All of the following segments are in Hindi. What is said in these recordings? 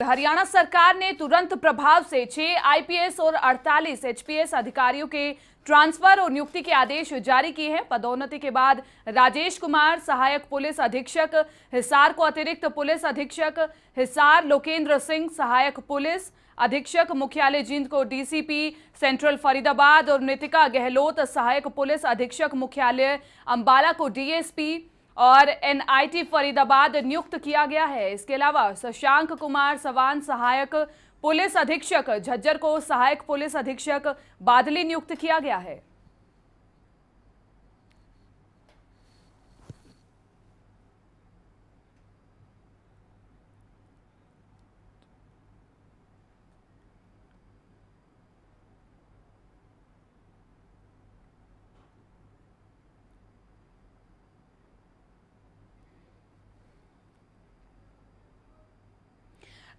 तो हरियाणा सरकार ने तुरंत प्रभाव से छह आईपीएस और 48 एचपीएस अधिकारियों के ट्रांसफर और नियुक्ति के आदेश जारी किए हैं पदोन्नति के बाद राजेश कुमार सहायक पुलिस अधीक्षक हिसार को अतिरिक्त पुलिस अधीक्षक हिसार लोकेंद्र सिंह सहायक पुलिस अधीक्षक मुख्यालय जींद को डीसीपी सेंट्रल फरीदाबाद और नितिका गहलोत सहायक पुलिस अधीक्षक मुख्यालय अंबाला को डीएसपी और एनआईटी फरीदाबाद नियुक्त किया गया है इसके अलावा शशांक कुमार सवान सहायक पुलिस अधीक्षक झज्जर को सहायक पुलिस अधीक्षक बादली नियुक्त किया गया है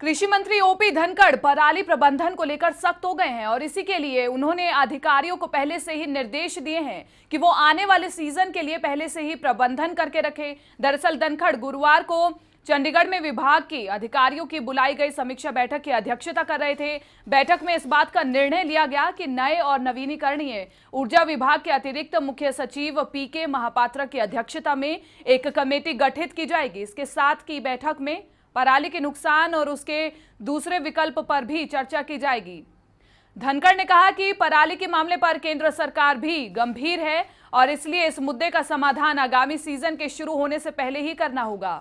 कृषि मंत्री ओपी धनखड़ पराली प्रबंधन को लेकर सख्त हो गए हैं और इसी के लिए उन्होंने अधिकारियों को पहले से ही निर्देश दिए हैं कि वो आने वाले सीजन के लिए पहले से ही प्रबंधन करके रखें दरअसल धनखड़ गुरुवार को चंडीगढ़ में विभाग की अधिकारियों की बुलाई गई समीक्षा बैठक की अध्यक्षता कर रहे थे बैठक में इस बात का निर्णय लिया गया कि नए और नवीनीकरणीय ऊर्जा विभाग के अतिरिक्त मुख्य सचिव पीके महापात्रा की अध्यक्षता में एक कमेटी गठित की जाएगी इसके साथ की बैठक में पराली के नुकसान और उसके दूसरे विकल्प पर भी चर्चा की जाएगी धनखड़ ने कहा कि पराली के मामले पर केंद्र सरकार भी गंभीर है और इसलिए इस मुद्दे का समाधान आगामी सीजन के शुरू होने से पहले ही करना होगा